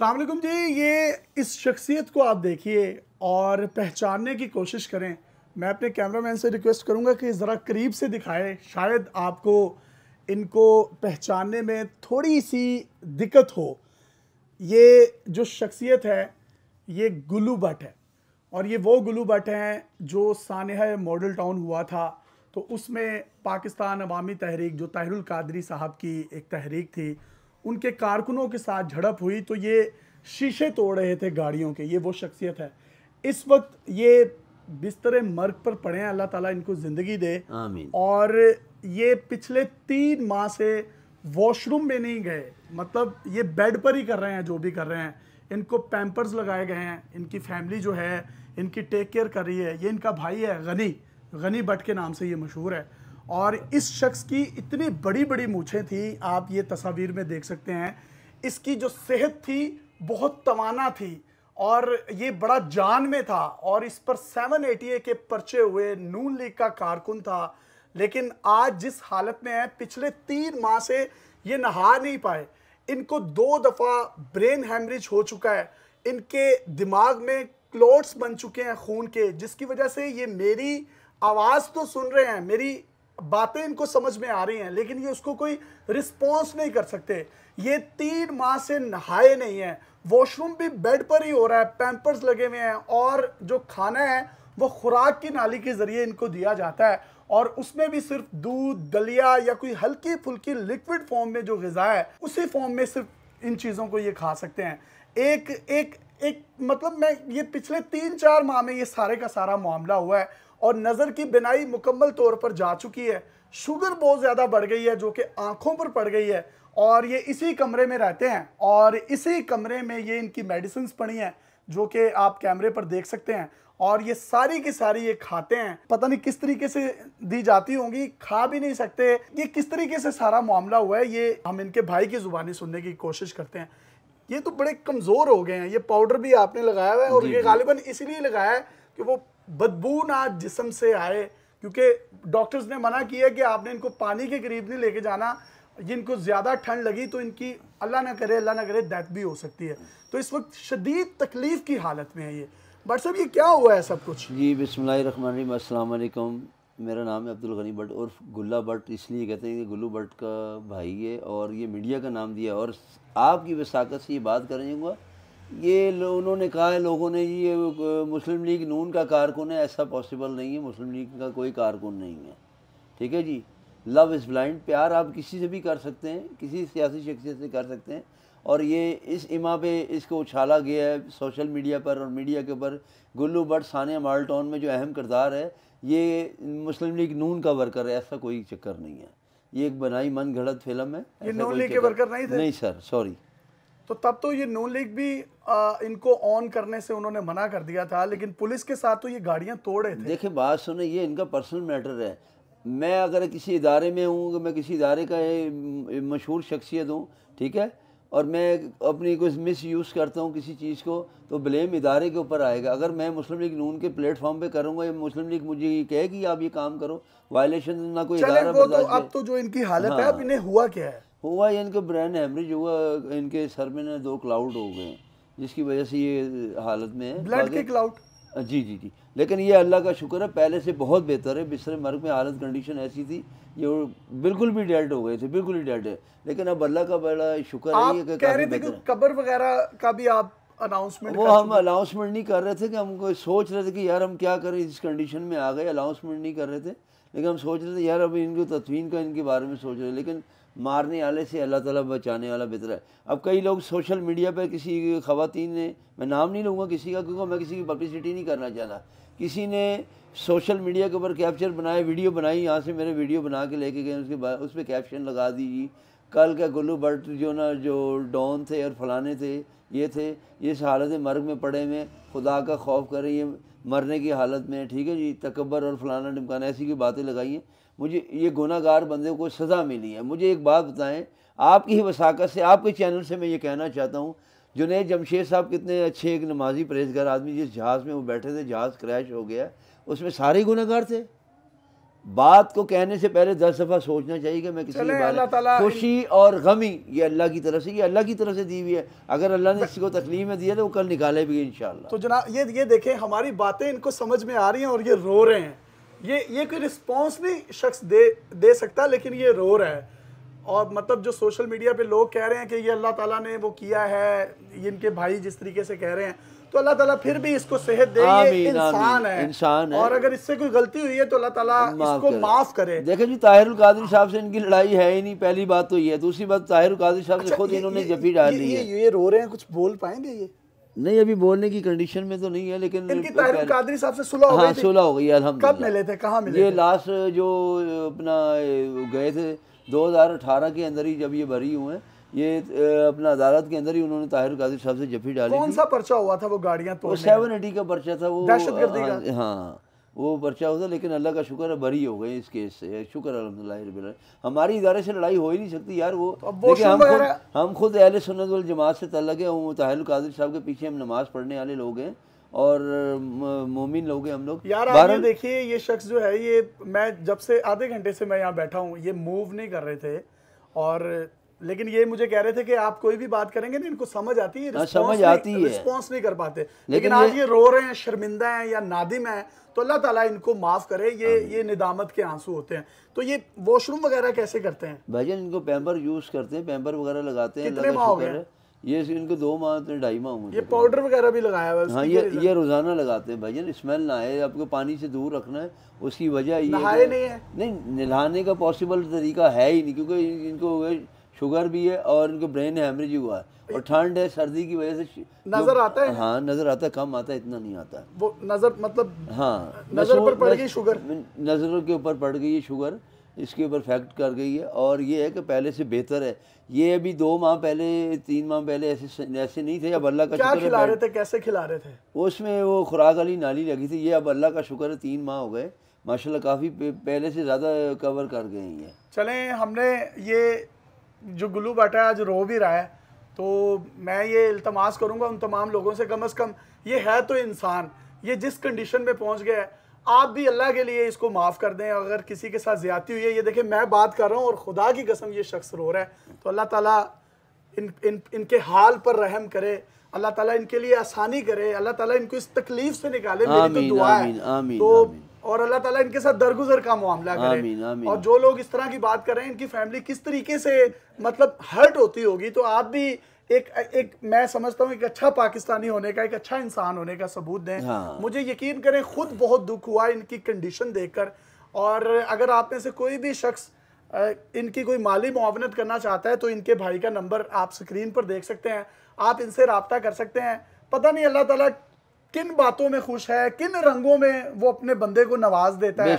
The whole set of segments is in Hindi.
अलकुम जी ये इस शख्सियत को आप देखिए और पहचानने की कोशिश करें मैं अपने कैमरामैन से रिक्वेस्ट करूंगा कि ज़रा करीब से दिखाएं शायद आपको इनको पहचानने में थोड़ी सी दिक्कत हो ये जो शख्सियत है ये गुल्लू भट है और ये वो गुल्लू भट हैं जो सानहा मॉडल टाउन हुआ था तो उसमें पाकिस्तान अवामी तहरीक जो ताहिरुल कादरी साहब की एक तहरीक थी उनके कारकुनों के साथ झड़प हुई तो ये शीशे तोड़ रहे थे गाड़ियों के ये वो शख्सियत है इस वक्त ये बिस्तर मर्ग पर पड़े हैं अल्लाह ताला इनको ज़िंदगी दे आमीन और ये पिछले तीन माह से वॉशरूम में नहीं गए मतलब ये बेड पर ही कर रहे हैं जो भी कर रहे हैं इनको पैम्पर्स लगाए गए हैं इनकी फैमिली जो है इनकी टेक केयर कर रही है ये इनका भाई है गनी गनी भट्ट के नाम से ये मशहूर है और इस शख्स की इतनी बड़ी बड़ी मूछें थी आप ये तस्वीर में देख सकते हैं इसकी जो सेहत थी बहुत तवाना थी और ये बड़ा जान में था और इस पर सेवन एटी के पर्चे हुए नून लीग का कारकुन था लेकिन आज जिस हालत में है पिछले तीन माह से ये नहा नहीं पाए इनको दो दफ़ा ब्रेन हैमरेज हो चुका है इनके दिमाग में क्लोट्स बन चुके हैं खून के जिसकी वजह से ये मेरी आवाज़ तो सुन रहे हैं मेरी बातें इनको समझ में आ रही हैं लेकिन ये उसको कोई रिस्पॉन्स नहीं कर सकते ये तीन माह से नहाए नहीं है वॉशरूम भी बेड पर ही हो रहा है पैम्पर्स लगे हुए हैं और जो खाना है वो खुराक की नाली के ज़रिए इनको दिया जाता है और उसमें भी सिर्फ दूध दलिया या कोई हल्की फुल्की लिक्विड फॉर्म में जो गज़ा है उसी फॉर्म में सिर्फ इन चीज़ों को ये खा सकते हैं एक एक एक मतलब मैं ये पिछले तीन चार माह में ये सारे का सारा मामला हुआ है और नज़र की बिनाई मुकम्मल तौर पर जा चुकी है शुगर बहुत ज़्यादा बढ़ गई है जो कि आँखों पर पड़ गई है और ये इसी कमरे में रहते हैं और इसी कमरे में ये इनकी मेडिसिन पड़ी हैं जो कि आप कैमरे पर देख सकते हैं और ये सारी की सारी ये खाते हैं पता नहीं किस तरीके से दी जाती होंगी खा भी नहीं सकते ये किस तरीके से सारा मामला हुआ है ये हम इनके भाई की जुबानी सुनने की कोशिश करते हैं ये तो बड़े कमज़ोर हो गए हैं ये पाउडर भी आपने लगाया हुआ है और ये गालिबा इसलिए लगाया है कि वो बदबू ना जिसम से आए क्योंकि डॉक्टर्स ने मना किया कि आपने इनको पानी के करीब नहीं लेके जाना जिनको ज़्यादा ठंड लगी तो इनकी अल्लाह ना करे अल्लाह ना करे डेथ भी हो सकती है तो इस वक्त शदीद तकलीफ़ की हालत में है ये बट साहब ये क्या हुआ है सब कुछ जी बिसमीम अल्लाम मेरा नाम है अब्दुल गनी भट्ट और गुल्ला भट्ट इसलिए कहते हैं कि गुल्लू भट्ट का भाई है और ये मीडिया का नाम दिया और आपकी वसाकत से ये बात करेंगे ये उन्होंने कहा है लोगों ने जी ये मुस्लिम लीग नून का कारकुन है ऐसा पॉसिबल नहीं है मुस्लिम लीग का कोई कारकुन नहीं है ठीक है जी लव इज़ ब्लाइंड प्यार आप किसी से भी कर सकते हैं किसी सियासी शख्सियत से कर सकते हैं और ये इस इमा पे इसको उछाला गया है सोशल मीडिया पर और मीडिया के ऊपर गुल्लू बट सानिया माल्टॉन में जो अहम करदार है ये मुस्लिम लीग नून का वर्कर है ऐसा कोई चक्कर नहीं है ये एक बनाई मन घड़त फिल्म है ये नून लीग के वर्कर नहीं थे नहीं सर सॉरी तो तब तो ये नो लीग भी आ, इनको ऑन करने से उन्होंने मना कर दिया था लेकिन पुलिस के साथ तो ये गाड़ियाँ तोड़े थे देखिए बात सुने ये इनका पर्सनल मैटर है मैं अगर किसी इदारे में हूँ मैं किसी इदारे का मशहूर शख्सियत हूँ ठीक है और मैं अपनी कुछ मिस यूज़ करता हूँ किसी चीज़ को तो ब्लेम इदारे के ऊपर आएगा अगर मैं मुस्लिम लीग नून के प्लेटफॉर्म पे करूँगा या मुस्लिम लीग मुझे ये कहे कि आप ये काम करो वायलेशन ना कोई इदारा तो अब तो जो इनकी हालत हाँ, है अब इन्हें हुआ क्या है हुआ इनके ब्रेन हेमरेज हुआ इनके सर में ना दो क्लाउड हो गए जिसकी वजह से ये हालत में है ब्लड के क्लाउड जी जी जी लेकिन ये अल्लाह का शुक्र है पहले से बहुत बेहतर है बिस्तर मर्ग में हालत कंडीशन ऐसी थी ये बिल्कुल भी डेड हो गए थे बिल्कुल ही डेड है लेकिन अब अल्लाह का बड़ा शुक्र है ये कह रहे थे कि कब्र वगैरह का भी आप अनाउंसमेंट वो हम अनाउंसमेंट नहीं कर रहे थे कि कोई सोच रहे थे कि यार हम क्या करें इस कंडीशन में आ गए अनाउंसमेंट नहीं कर रहे थे लेकिन हम सोच रहे थे यार अभी इनको तदवीन का इनके बारे में सोच रहे लेकिन मारने वाले से अल्लाह ताला बचाने वाला बेहतर है अब कई लोग सोशल मीडिया पर किसी ख़वातीन ने मैं नाम नहीं लूँगा किसी का क्योंकि मैं किसी की पब्लिसिटी नहीं करना चाहता किसी ने सोशल मीडिया के ऊपर कैप्चर बनाए वीडियो बनाई यहाँ से मेरे वीडियो बना के लेके गए उसके बाद उस पर कैप्शन लगा दी जी कल का गुल्लू बर्ट जो ना जो डॉन थे और फलाने थे ये थे ये हालत मर्ग में पड़े हुए खुदा का खौफ करें ये मरने की हालत में ठीक है जी तकबर और फलाना ढमकाना ऐसी की बातें लगाई हैं मुझे ये गुनागार बंदे को सज़ा मिली है मुझे एक बात बताएं आपकी ही वसाकत से आपके चैनल से मैं ये कहना चाहता हूँ जुनेद जमशेद साहब कितने अच्छे एक नमाजी परहेजगार आदमी जिस जहाज़ में वो बैठे थे जहाज़ क्रैश हो गया उसमें सारे गुनागार थे बात को कहने से पहले दस दफ़ा सोचना चाहिए कि मैं किसी के बारे खुशी और गमी ये अल्लाह की तरफ से ये अल्लाह की तरफ से दी हुई है अगर अल्लाह ने इसको तकलीफ में दिया तो वो कल निकाले भी इन तो जनाब ये ये देखें हमारी बातें इनको समझ में आ रही हैं और ये रो रहे हैं ये ये कोई रिस्पॉन्स नहीं शख्स दे दे सकता लेकिन ये रो रहा है और मतलब जो सोशल मीडिया पे लोग कह रहे हैं कि ये अल्लाह ताला ने वो किया है इनके भाई जिस तरीके से कह रहे हैं तो अल्लाह ताला फिर भी इसको सेहत दे इंसान है इंसान है और अगर इससे कोई गलती हुई है तो अल्लाह ताला इसको माफ करे देखे जी ताहिर कादिर साहब से इनकी लड़ाई है ही नहीं पहली बात तो ये दूसरी बात ताहिर कादिर साहब से अच्छा, खुद इन्होंने जफी डाल दी है ये रो रहे हैं कुछ बोल पाएंगे ये नहीं अभी बोलने की कंडीशन में तो नहीं है लेकिन इनकी कादरी साहब से सुलह हो हाँ, गई सुला हो गई अल्हम्दुलिल्लाह कब मिले थे कहाँ मिले ये लास्ट जो अपना गए थे 2018 के अंदर ही जब ये भरी हुए हैं ये अपना अदालत के अंदर ही उन्होंने ताहिर कादिर साहब से जफी डाली कौन सा पर्चा हुआ था वो गाड़ियाँ तो सेवन एटी का पर्चा था वो हाँ, हाँ वो पर्चा होता लेकिन अल्लाह का शुक्र है बरी हो गए इस केस से शुक्र अलहमदिल्ला हमारी इदारे से लड़ाई हो ही नहीं सकती यार वो तो देखिए हम खुद हम खुद अहल सुनत जमात से तलग है वो ताहिर कादिर साहब के पीछे हम नमाज़ पढ़ने वाले लोग हैं और मोमिन लोग हम लोग यार आपने देखिए ये शख्स जो है ये मैं जब से आधे घंटे से मैं यहाँ बैठा हूँ ये मूव नहीं कर रहे थे और लेकिन ये मुझे कह रहे थे कि आप कोई भी बात करेंगे ना इनको समझ आती है हाँ, समझ आती है रिस्पॉन्स नहीं कर पाते लेकिन, लेकिन आज ये, रो रहे हैं शर्मिंदा हैं या नादिम हैं तो अल्लाह ताला इनको माफ़ करे ये ये निदामत के आंसू होते हैं तो ये वॉशरूम वगैरह कैसे करते हैं भाई इनको पैम्पर यूज़ करते हैं पैम्पर वगैरह लगाते हैं ये इनको दो माह तो ढाई माह ये पाउडर वगैरह भी लगाया हुआ हाँ ये ये रोज़ाना लगाते हैं भाई स्मेल ना आए आपको पानी से दूर रखना है उसकी वजह ये नहीं है नहीं नहलाने का पॉसिबल तरीका है ही नहीं क्योंकि इनको शुगर भी है और इनको ब्रेन हेमरेज हुआ है और ठंड है सर्दी की वजह से नजर आता है हाँ नजर आता है कम आता है इतना नहीं आता वो नजर मतलब हाँ नजर पर पड़ गई शुगर नजरों के ऊपर पड़ गई है शुगर इसके ऊपर फैक्ट कर गई है और ये है कि पहले से बेहतर है ये अभी दो माह पहले तीन माह पहले ऐसे ऐसे नहीं थे अब अल्लाह का क्या खिला रहे थे कैसे खिला रहे थे उसमें वो खुराक वाली नाली लगी थी ये अब अल्लाह का शुक्र है तीन माह हो गए माशाल्लाह काफ़ी पहले से ज़्यादा कवर कर गए हैं चलें हमने ये जो गुलू बाटा आज रो भी रहा है तो मैं ये इल्तमास करूँगा उन तमाम लोगों से कम अज़ कम ये है तो इंसान ये जिस कंडीशन में पहुँच गया है आप भी अल्लाह के लिए इसको माफ़ कर दें अगर किसी के साथ ज्यादा हुई है ये देखें मैं बात कर रहा हूँ और खुदा की कसम ये शख्स रो रहा है तो अल्लाह ताला इन इन इनके हाल पर रहम करे अल्लाह ताला इनके लिए आसानी करे अल्लाह ताला इनको इस तकलीफ से निकाले मेरी तो दुआ आमीन, है आमीन, तो आमीन। और अल्लाह ताला इनके साथ दरगुजर का मामला करे आमीन, आमीन। और जो लोग इस तरह की बात कर रहे हैं इनकी फैमिली किस तरीके से मतलब हर्ट होती होगी तो आप भी एक एक मैं समझता हूँ एक अच्छा पाकिस्तानी होने का एक अच्छा इंसान होने का सबूत दें हाँ। मुझे यकीन करें खुद बहुत दुख हुआ इनकी कंडीशन देखकर और अगर आप में से कोई भी शख्स इनकी कोई माली मुआवनत करना चाहता है तो इनके भाई का नंबर आप स्क्रीन पर देख सकते हैं आप इनसे रबता कर सकते हैं पता नहीं अल्लाह तला किन बातों में खुश है किन रंगों में वो अपने बंदे को नवाज देता है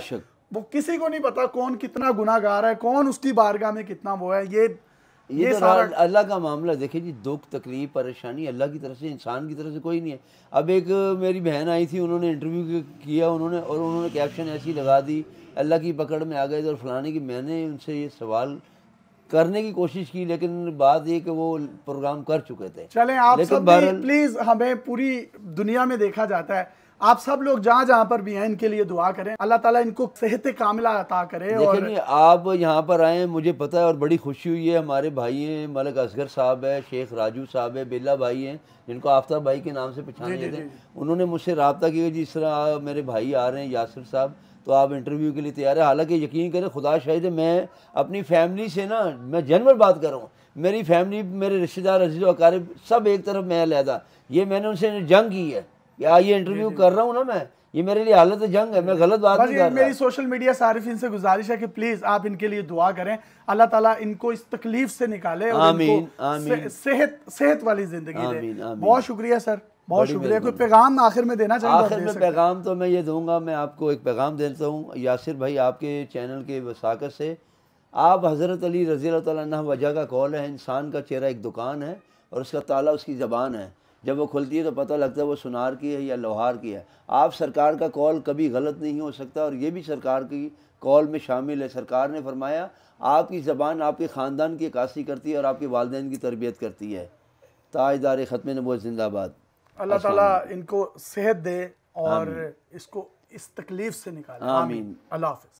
वो किसी को नहीं पता कौन कितना गुनागार है कौन उसकी बारगाह में कितना वो है ये ये, ये सारा अल्लाह का मामला देखे जी दुख तकलीफ परेशानी अल्लाह की तरफ से इंसान की तरफ से कोई नहीं है अब एक मेरी बहन आई थी उन्होंने इंटरव्यू किया उन्होंने और उन्होंने कैप्शन ऐसी लगा दी अल्लाह की पकड़ में आ गए और फलाने की मैंने उनसे ये सवाल करने की कोशिश की लेकिन बात ये कि वो प्रोग्राम कर चुके थे चले आप सब प्लीज़ हमें पूरी दुनिया में देखा जाता है आप सब लोग जहाँ जहाँ पर भी हैं इनके लिए दुआ करें अल्लाह ताला इनको सेहत कामिला अता करे और आप यहाँ पर आए मुझे पता है और बड़ी खुशी हुई है हमारे भाई हैं मलिक असगर साहब है शेख राजू साहब है बेला भाई हैं जिनको आफ्ताब भाई के नाम से पहचाने जाते हैं उन्होंने मुझसे रबता किया जिस इस तरह मेरे भाई आ रहे हैं यासिर साहब तो आप इंटरव्यू के लिए तैयार है हालांकि यकीन करें खुदा शाहिद मैं अपनी फैमिली से ना मैं जनवर बात कर रहा हूँ मेरी फैमिली मेरे रिश्तेदार अजीज़ वकारब सब एक तरफ मैं अलहदा ये मैंने उनसे जंग की है ये इंटरव्यू कर रहा हूँ ना मैं ये मेरे लिए हालत जंग है मैं गलत बात नहीं कर मेरी सोशल मीडिया सारिफ इनसे गुजारिश है कि प्लीज आप इनके लिए दुआ करें अल्लाह ताला इनको इस तकलीफ से निकाले और आमीन, आमीन। सेहत सेहत वाली जिंदगी दे बहुत शुक्रिया सर बहुत शुक्रिया कोई पैगाम आखिर में देना चाहिए आखिर में पैगाम तो मैं ये दूंगा मैं आपको एक पैगाम देता हूँ यासिर भाई आपके चैनल के वसाकत से आप हज़रत अली रज़ी तजा का कॉल है इंसान का चेहरा एक दुकान है और उसका ताला उसकी ज़बान है जब वो खुलती है तो पता लगता है वो सुनार की है या लोहार की है आप सरकार का कॉल कभी गलत नहीं हो सकता और ये भी सरकार की कॉल में शामिल है सरकार ने फरमाया आपकी ज़बान आपके ख़ानदान की अक्सी करती है और आपके वालदे की तरबियत करती है ताजदार ख़त्म नबो जिंदाबाद अल्लाह ताला इनको सेहत दे और इसको इस तकलीफ़ से निकाले आमीन अल्लाह हाफ़